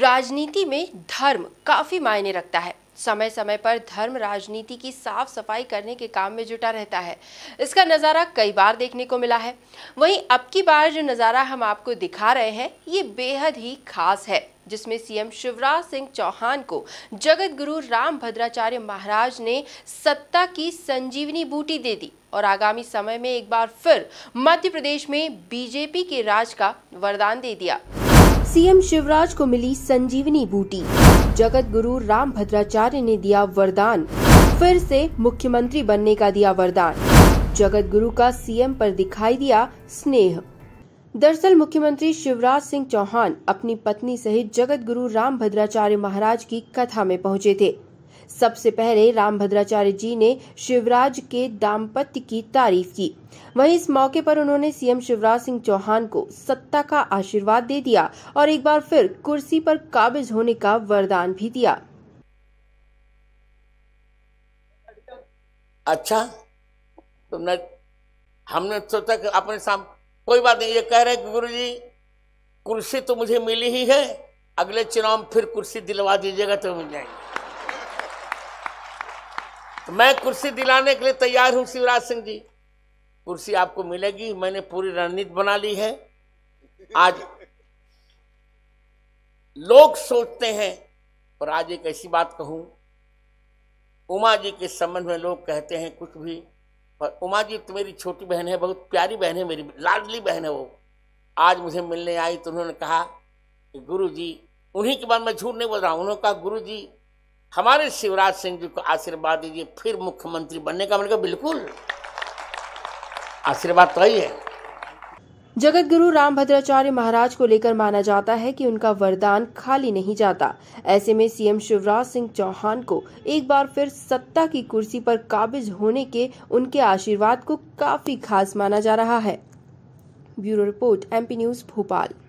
राजनीति में धर्म काफ़ी मायने रखता है समय समय पर धर्म राजनीति की साफ सफाई करने के काम में जुटा रहता है इसका नज़ारा कई बार देखने को मिला है वहीं अब की बार जो नज़ारा हम आपको दिखा रहे हैं ये बेहद ही खास है जिसमें सीएम शिवराज सिंह चौहान को जगत गुरु राम भद्राचार्य महाराज ने सत्ता की संजीवनी बूटी दे दी और आगामी समय में एक बार फिर मध्य प्रदेश में बीजेपी के राज का वरदान दे दिया सीएम शिवराज को मिली संजीवनी बूटी जगत गुरु राम भद्राचार्य ने दिया वरदान फिर से मुख्यमंत्री बनने का दिया वरदान जगत गुरु का सीएम पर दिखाई दिया स्नेह दरअसल मुख्यमंत्री शिवराज सिंह चौहान अपनी पत्नी सहित जगत गुरु राम भद्राचार्य महाराज की कथा में पहुंचे थे सबसे पहले राम भद्राचार्य जी ने शिवराज के दाम्पत्य की तारीफ की वहीं इस मौके पर उन्होंने सीएम शिवराज सिंह चौहान को सत्ता का आशीर्वाद दे दिया और एक बार फिर कुर्सी पर काबिज होने का वरदान भी दिया अच्छा तुमने हमने सोचा तो कि अपने साम कोई बात नहीं ये कह रहे गुरु जी कुर्सी तो मुझे मिली ही है अगले चुनाव फिर कुर्सी दिलवा दीजिएगा तो मिल जाएंगे तो मैं कुर्सी दिलाने के लिए तैयार हूँ शिवराज सिंह जी कुर्सी आपको मिलेगी मैंने पूरी रणनीति बना ली है आज लोग सोचते हैं और आज एक ऐसी बात कहूं उमा जी के संबंध में लोग कहते हैं कुछ भी पर उमा जी तो मेरी छोटी बहन है बहुत प्यारी बहन है मेरी लाडली बहन है वो आज मुझे मिलने आई तो उन्होंने कहा कि गुरु जी उन्हीं के बारे में झूठ नहीं बोल रहा उन्होंने कहा गुरु जी हमारे शिवराज सिंह जी को आशीर्वाद दीजिए फिर मुख्यमंत्री बनने का मैंने बिल्कुल आशीर्वाद तो ही है जगत गुरु राम भद्राचार्य महाराज को लेकर माना जाता है कि उनका वरदान खाली नहीं जाता ऐसे में सीएम शिवराज सिंह चौहान को एक बार फिर सत्ता की कुर्सी पर काबिज होने के उनके आशीर्वाद को काफी खास माना जा रहा है bureau report MP news Bhopal